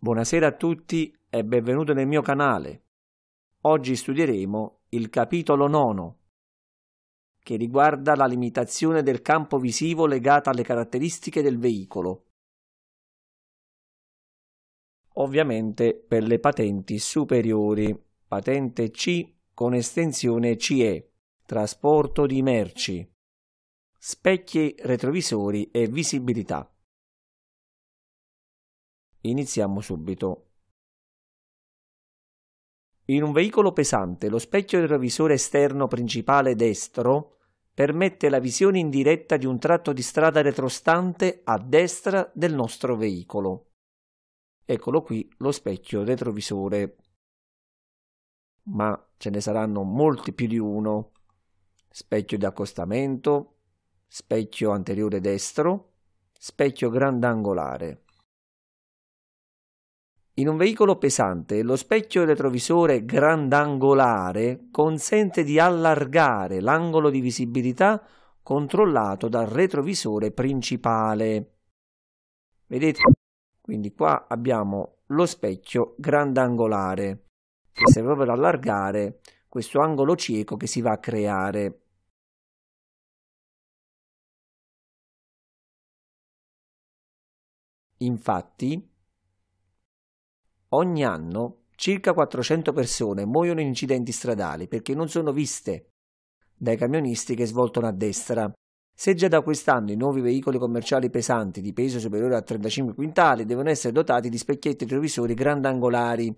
Buonasera a tutti e benvenuti nel mio canale. Oggi studieremo il capitolo 9 che riguarda la limitazione del campo visivo legata alle caratteristiche del veicolo. Ovviamente per le patenti superiori, patente C con estensione CE, trasporto di merci, specchi retrovisori e visibilità. Iniziamo subito. In un veicolo pesante lo specchio del retrovisore esterno principale destro permette la visione indiretta di un tratto di strada retrostante a destra del nostro veicolo. Eccolo qui lo specchio retrovisore. Ma ce ne saranno molti più di uno. Specchio di accostamento, specchio anteriore destro, specchio grandangolare. In un veicolo pesante lo specchio retrovisore grandangolare consente di allargare l'angolo di visibilità controllato dal retrovisore principale. Vedete? Quindi qua abbiamo lo specchio grandangolare che serve per allargare questo angolo cieco che si va a creare. Infatti, Ogni anno circa 400 persone muoiono in incidenti stradali perché non sono viste dai camionisti che svoltano a destra. Se già da quest'anno i nuovi veicoli commerciali pesanti di peso superiore a 35 quintali devono essere dotati di specchietti retrovisori grandangolari,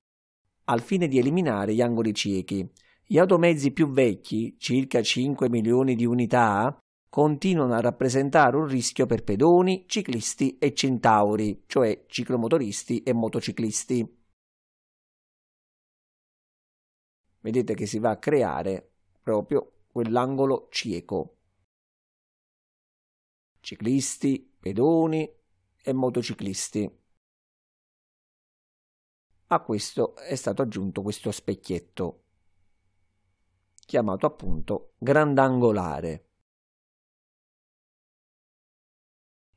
al fine di eliminare gli angoli ciechi. Gli automezzi più vecchi, circa 5 milioni di unità, continuano a rappresentare un rischio per pedoni, ciclisti e centauri, cioè ciclomotoristi e motociclisti. Vedete che si va a creare proprio quell'angolo cieco. Ciclisti, pedoni e motociclisti. A questo è stato aggiunto questo specchietto, chiamato appunto grandangolare.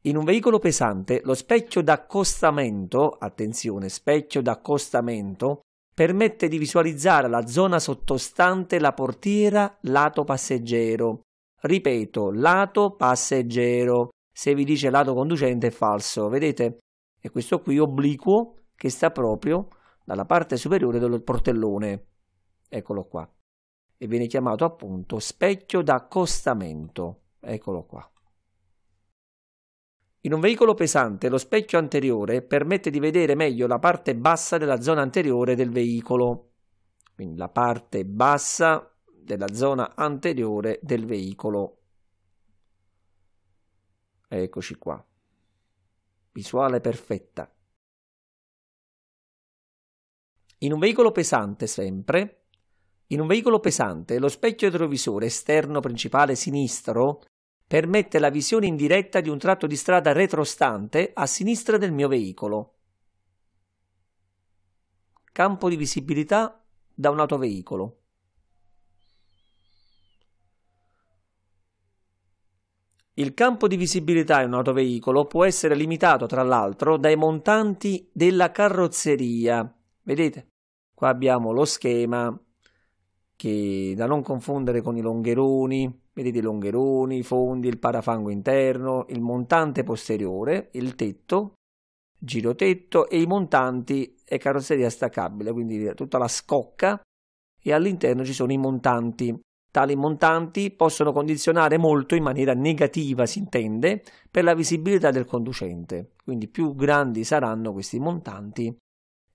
In un veicolo pesante lo specchio d'accostamento, attenzione, specchio d'accostamento, permette di visualizzare la zona sottostante la portiera lato passeggero. Ripeto, lato passeggero. Se vi dice lato conducente è falso, vedete? È questo qui obliquo che sta proprio dalla parte superiore del portellone. Eccolo qua. E viene chiamato appunto specchio d'accostamento. Eccolo qua. In un veicolo pesante lo specchio anteriore permette di vedere meglio la parte bassa della zona anteriore del veicolo, quindi la parte bassa della zona anteriore del veicolo. Eccoci qua. Visuale perfetta. In un veicolo pesante sempre, in un veicolo pesante lo specchio retrovisore esterno principale sinistro permette la visione indiretta di un tratto di strada retrostante a sinistra del mio veicolo. Campo di visibilità da un autoveicolo. Il campo di visibilità in un autoveicolo può essere limitato, tra l'altro, dai montanti della carrozzeria. Vedete? Qua abbiamo lo schema che da non confondere con i longheroni, vedete i longheroni, i fondi, il parafango interno, il montante posteriore, il tetto, giro tetto e i montanti e carrozzeria staccabile, quindi tutta la scocca e all'interno ci sono i montanti. Tali montanti possono condizionare molto in maniera negativa, si intende, per la visibilità del conducente. Quindi più grandi saranno questi montanti,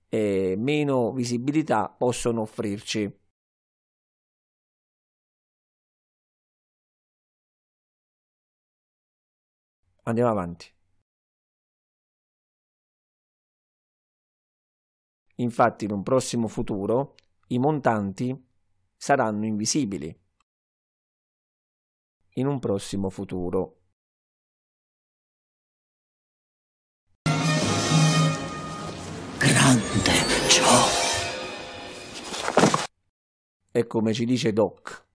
eh, meno visibilità possono offrirci. Andiamo avanti. Infatti in un prossimo futuro i montanti saranno invisibili. In un prossimo futuro. Grande ciò. E come ci dice Doc,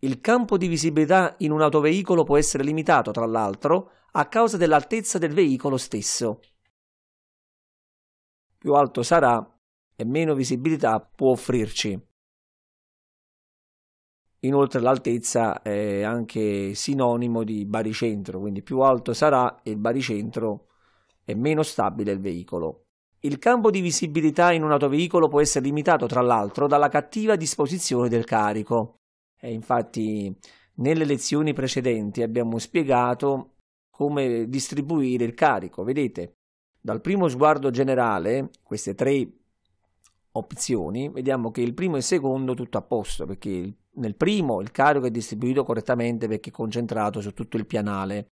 il campo di visibilità in un autoveicolo può essere limitato, tra l'altro, a causa dell'altezza del veicolo stesso. Più alto sarà e meno visibilità può offrirci. Inoltre l'altezza è anche sinonimo di baricentro, quindi più alto sarà il baricentro e meno stabile il veicolo. Il campo di visibilità in un autoveicolo può essere limitato, tra l'altro, dalla cattiva disposizione del carico. E infatti nelle lezioni precedenti abbiamo spiegato come distribuire il carico. Vedete, dal primo sguardo generale, queste tre opzioni, vediamo che il primo e il secondo tutto a posto, perché nel primo il carico è distribuito correttamente perché è concentrato su tutto il pianale.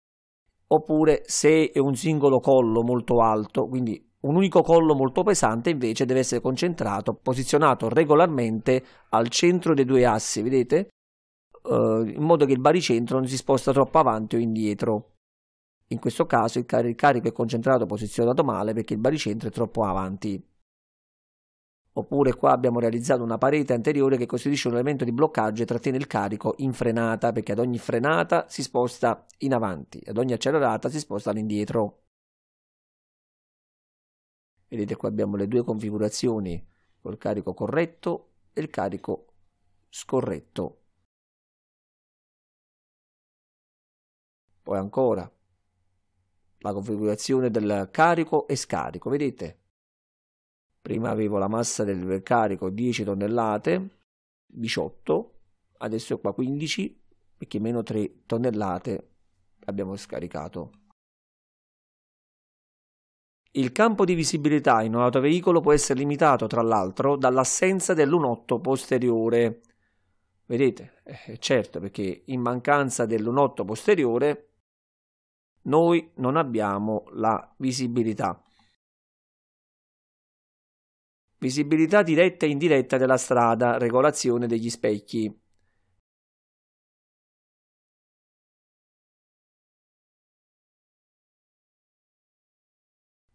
Oppure se è un singolo collo molto alto, quindi un unico collo molto pesante invece deve essere concentrato, posizionato regolarmente al centro dei due assi, vedete? Uh, in modo che il baricentro non si sposta troppo avanti o indietro. In questo caso il, car il carico è concentrato posizionato male perché il baricentro è troppo avanti. Oppure qua abbiamo realizzato una parete anteriore che costituisce un elemento di bloccaggio e trattiene il carico in frenata perché ad ogni frenata si sposta in avanti, ad ogni accelerata si sposta all'indietro. Vedete qua abbiamo le due configurazioni col carico corretto e il carico scorretto. Poi ancora la configurazione del carico e scarico, vedete? Prima avevo la massa del carico 10 tonnellate, 18, adesso qua 15 perché meno 3 tonnellate abbiamo scaricato. Il campo di visibilità in un autoveicolo può essere limitato, tra l'altro, dall'assenza dell'unotto posteriore. Vedete? Eh, certo, perché in mancanza dell'unotto posteriore noi non abbiamo la visibilità. Visibilità diretta e indiretta della strada, regolazione degli specchi.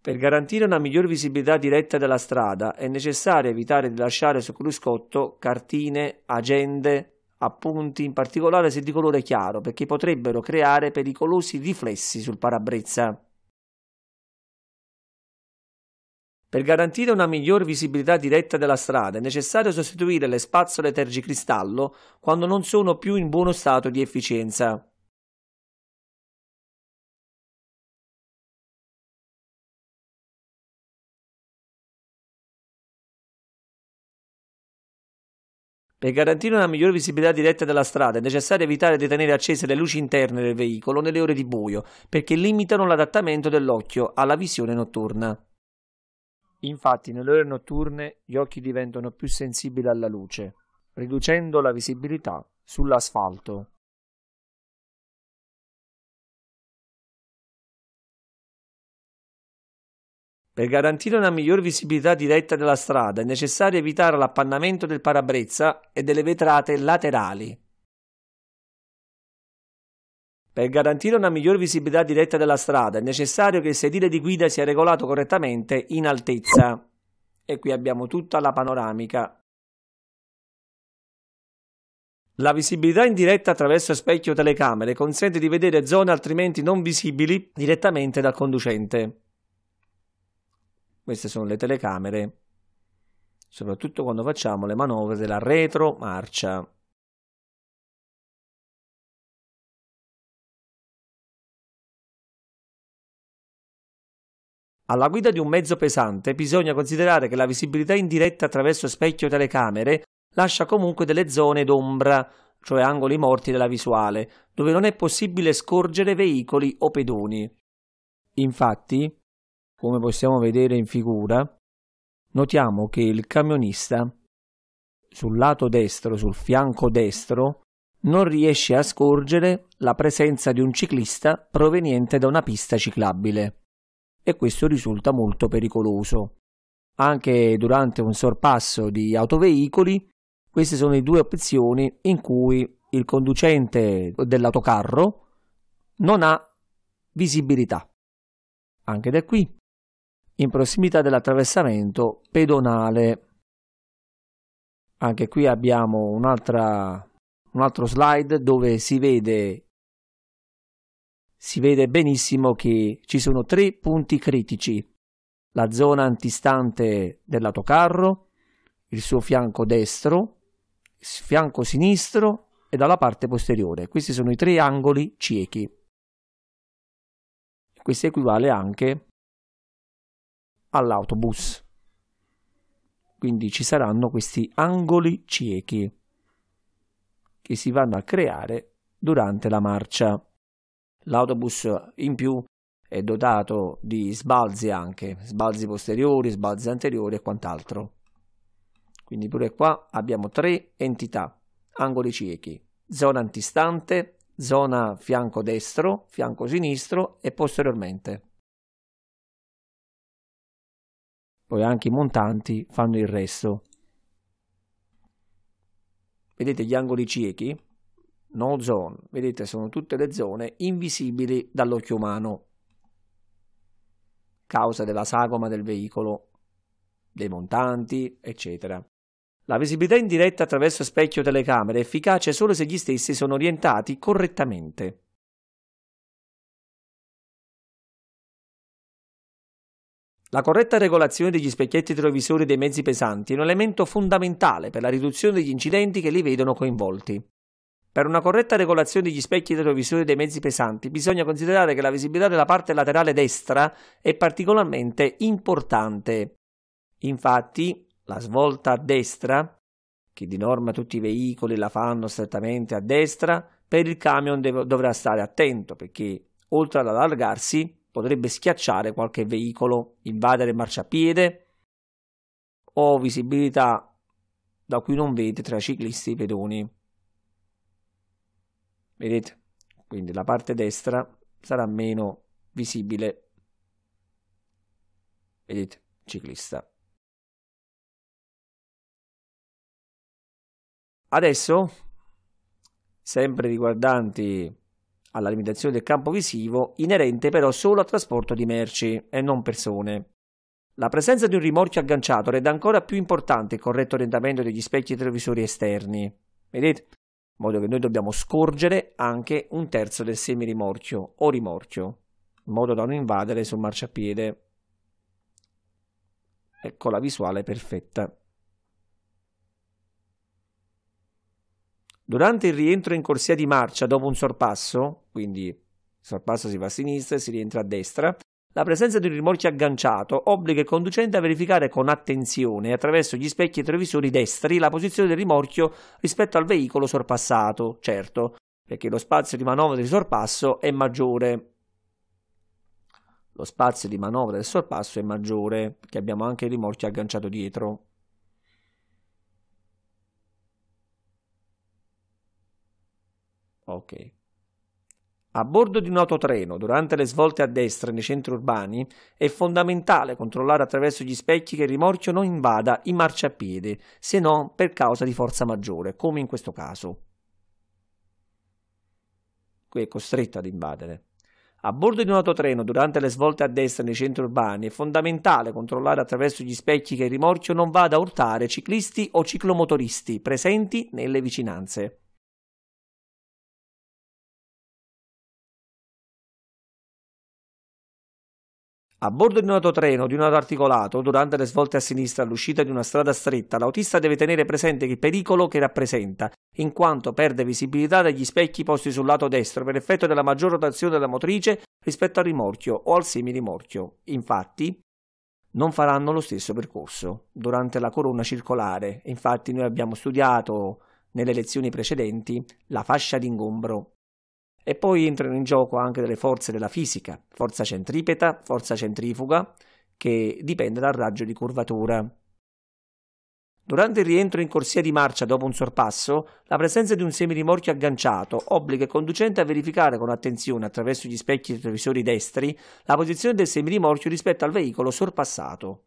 Per garantire una miglior visibilità diretta della strada è necessario evitare di lasciare sul cruscotto cartine, agende, appunti, in particolare se di colore chiaro, perché potrebbero creare pericolosi riflessi sul parabrezza. Per garantire una miglior visibilità diretta della strada è necessario sostituire le spazzole tergicristallo quando non sono più in buono stato di efficienza. Per garantire una migliore visibilità diretta della strada è necessario evitare di tenere accese le luci interne del veicolo nelle ore di buio, perché limitano l'adattamento dell'occhio alla visione notturna. Infatti, nelle ore notturne gli occhi diventano più sensibili alla luce, riducendo la visibilità sull'asfalto. Per garantire una migliore visibilità diretta della strada è necessario evitare l'appannamento del parabrezza e delle vetrate laterali. Per garantire una migliore visibilità diretta della strada è necessario che il sedile di guida sia regolato correttamente in altezza. E qui abbiamo tutta la panoramica. La visibilità indiretta attraverso specchio telecamere consente di vedere zone altrimenti non visibili direttamente dal conducente. Queste sono le telecamere, soprattutto quando facciamo le manovre della retromarcia. Alla guida di un mezzo pesante bisogna considerare che la visibilità indiretta attraverso specchio telecamere lascia comunque delle zone d'ombra, cioè angoli morti della visuale, dove non è possibile scorgere veicoli o pedoni. Infatti, come possiamo vedere in figura, notiamo che il camionista sul lato destro, sul fianco destro, non riesce a scorgere la presenza di un ciclista proveniente da una pista ciclabile e questo risulta molto pericoloso. Anche durante un sorpasso di autoveicoli, queste sono le due opzioni in cui il conducente dell'autocarro non ha visibilità. Anche da qui in prossimità dell'attraversamento pedonale. Anche qui abbiamo un altro slide dove si vede si vede benissimo che ci sono tre punti critici. La zona antistante dell'autocarro, il suo fianco destro, il fianco sinistro e dalla parte posteriore. Questi sono i tre angoli ciechi. Questo equivale anche all'autobus. Quindi ci saranno questi angoli ciechi che si vanno a creare durante la marcia. L'autobus in più è dotato di sbalzi anche, sbalzi posteriori, sbalzi anteriori e quant'altro. Quindi pure qua abbiamo tre entità, angoli ciechi, zona antistante, zona fianco destro, fianco sinistro e posteriormente. poi anche i montanti fanno il resto. Vedete gli angoli ciechi? No zone, vedete sono tutte le zone invisibili dall'occhio umano, causa della sagoma del veicolo, dei montanti, eccetera. La visibilità indiretta attraverso specchio telecamera è efficace solo se gli stessi sono orientati correttamente. La corretta regolazione degli specchietti retrovisori dei mezzi pesanti è un elemento fondamentale per la riduzione degli incidenti che li vedono coinvolti. Per una corretta regolazione degli specchi retrovisori dei mezzi pesanti bisogna considerare che la visibilità della parte laterale destra è particolarmente importante. Infatti, la svolta a destra, che di norma tutti i veicoli la fanno strettamente a destra, per il camion dovrà stare attento perché, oltre ad allargarsi, potrebbe schiacciare qualche veicolo, invadere marciapiede o visibilità da cui non vede tra ciclisti e pedoni. Vedete? Quindi la parte destra sarà meno visibile. Vedete? Ciclista. Adesso, sempre riguardanti alla limitazione del campo visivo inerente però solo al trasporto di merci e non persone. La presenza di un rimorchio agganciato rende ancora più importante il corretto orientamento degli specchi televisori esterni. Vedete? In modo che noi dobbiamo scorgere anche un terzo del semirimorchio o rimorchio, in modo da non invadere sul marciapiede. Ecco la visuale perfetta. Durante il rientro in corsia di marcia dopo un sorpasso, quindi il sorpasso si va a sinistra e si rientra a destra, la presenza di un rimorchio agganciato obbliga il conducente a verificare con attenzione attraverso gli specchi e televisori destri la posizione del rimorchio rispetto al veicolo sorpassato, certo, perché lo spazio di manovra del sorpasso è maggiore. Lo spazio di manovra del sorpasso è maggiore, perché abbiamo anche il rimorchio agganciato dietro. Ok. A bordo di un autotreno, durante le svolte a destra nei centri urbani, è fondamentale controllare attraverso gli specchi che il rimorchio non invada i marciapiedi, se non per causa di forza maggiore, come in questo caso. Qui è costretto ad invadere. A bordo di un autotreno, durante le svolte a destra nei centri urbani, è fondamentale controllare attraverso gli specchi che il rimorchio non vada a urtare ciclisti o ciclomotoristi presenti nelle vicinanze. A bordo di un autotreno di un auto articolato, durante le svolte a sinistra all'uscita di una strada stretta, l'autista deve tenere presente il pericolo che rappresenta, in quanto perde visibilità dagli specchi posti sul lato destro per effetto della maggior rotazione della motrice rispetto al rimorchio o al semirimorchio. Infatti, non faranno lo stesso percorso durante la corona circolare. Infatti, noi abbiamo studiato nelle lezioni precedenti la fascia d'ingombro e poi entrano in gioco anche delle forze della fisica, forza centripeta, forza centrifuga, che dipende dal raggio di curvatura. Durante il rientro in corsia di marcia dopo un sorpasso, la presenza di un semirimorchio agganciato obbliga il conducente a verificare con attenzione attraverso gli specchi retrovisori destri la posizione del semirimorchio rispetto al veicolo sorpassato.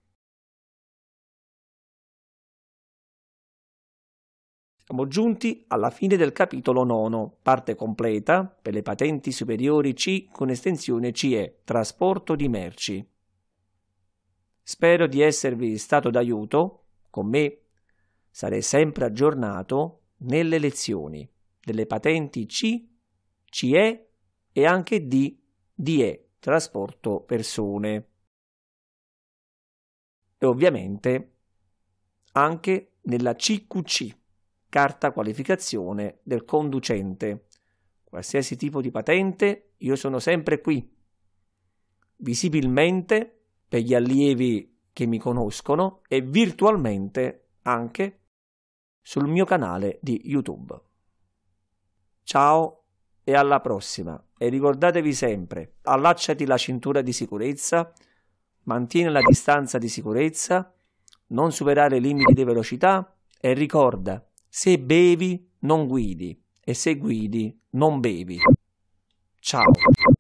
Siamo giunti alla fine del capitolo 9, parte completa per le patenti superiori C con estensione CE, trasporto di merci. Spero di esservi stato d'aiuto, con me sarei sempre aggiornato nelle lezioni delle patenti C, CE e anche D, DE, trasporto persone. E ovviamente anche nella CQC carta qualificazione del conducente. Qualsiasi tipo di patente, io sono sempre qui. Visibilmente per gli allievi che mi conoscono e virtualmente anche sul mio canale di YouTube. Ciao e alla prossima e ricordatevi sempre, allacciati la cintura di sicurezza, mantieni la distanza di sicurezza, non superare i limiti di velocità e ricorda se bevi, non guidi e se guidi, non bevi. Ciao.